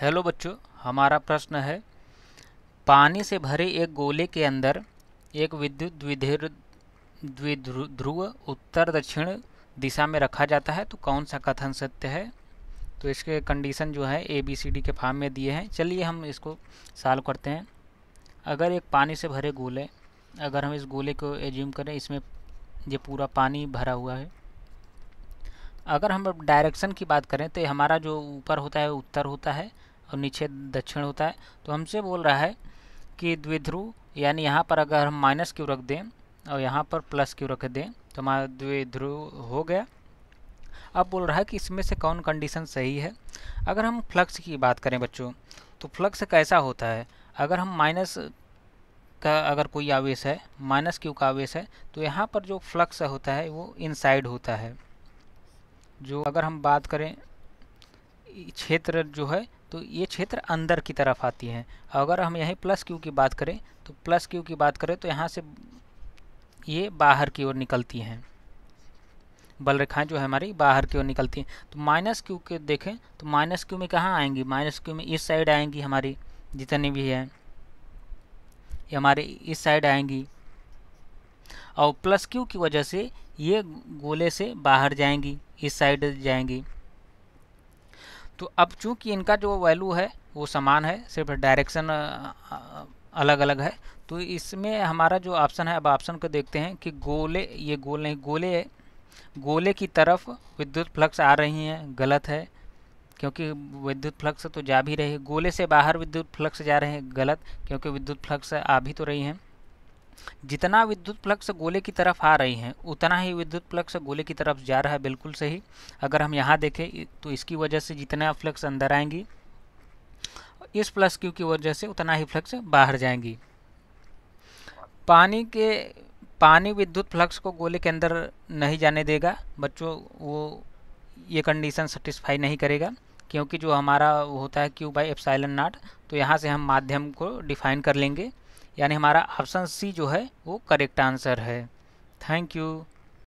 hello बच्चों हमारा प्रश्न है पानी से भरे एक गोले के अंदर एक विद्युत द्विध्रुव द्विध्रुव उत्तर दक्षिण दिशा में रखा जाता है तो कौन सा कथन सत्य है तो इसके कंडीशन जो है ए बी सी डी के फार्म में दिए हैं चलिए हम इसको सॉल्व करते हैं अगर एक पानी से भरे गोले अगर हम इस गोले को एज्यूम करें इसमें ये पूरा पानी भरा हुआ है अगर हम डायरेक्शन की बात करें तो हमारा जो ऊपर होता है उत्तर होता है और नीचे दक्षिण होता है तो हमसे बोल रहा है कि द्विध्रुव यानी यहाँ पर अगर हम माइनस क्यों रख दें और यहाँ पर प्लस क्यों रख दें तो हमारा द्विध्रुव हो गया अब बोल रहा है कि इसमें से कौन कंडीशन सही है अगर हम फ्लक्स की बात करें बच्चों तो फ्लक्स कैसा होता है अगर हम माइनस का अगर कोई आवेश है माइनस क्यू का आवेश है तो यहाँ पर जो फ्लक्स होता है वो इनसाइड होता है जो अगर हम बात करें क्षेत्र जो है तो ये क्षेत्र अंदर की तरफ आती है अगर हम यहीं प्लस क्यू की बात करें तो प्लस क्यू की बात करें तो यहाँ से ये बाहर की ओर निकलती हैं बल रेखाएं जो है हमारी बाहर की ओर निकलती हैं तो माइनस क्यू के देखें तो माइनस क्यू में कहाँ आएंगी माइनस क्यू में इस साइड आएंगी हमारी जितनी भी है ये हमारे इस साइड आएंगी और प्लस क्यू की वजह से ये गोले से बाहर जाएंगी इस साइड जाएंगी तो अब चूंकि इनका जो वैल्यू है वो समान है सिर्फ डायरेक्शन अलग अलग है तो इसमें हमारा जो ऑप्शन है अब ऑप्शन को देखते हैं कि गोले ये गोल नहीं गोले है गोले की तरफ विद्युत फ्लक्स आ रही हैं गलत है क्योंकि विद्युत फ्लक्स तो जा भी रही है गोले से बाहर विद्युत फ्लक्स जा रहे हैं गलत क्योंकि विद्युत फ्लक्स आ भी तो रही हैं जितना विद्युत प्लक्स गोले की तरफ आ रही हैं उतना ही विद्युत प्लक्स गोले की तरफ जा रहा है बिल्कुल सही अगर हम यहाँ देखें तो इसकी वजह से जितना फ्लक्स अंदर आएंगी इस प्लस क्यू की वजह से उतना ही फ्लक्स बाहर जाएंगी पानी के पानी विद्युत फ्लक्स को गोले के अंदर नहीं जाने देगा बच्चों वो ये कंडीशन सेटिस्फाई नहीं करेगा क्योंकि जो हमारा होता है क्यू बाई एफ नाट तो यहाँ से हम माध्यम को डिफाइन कर लेंगे यानी हमारा ऑप्शन सी जो है वो करेक्ट आंसर है थैंक यू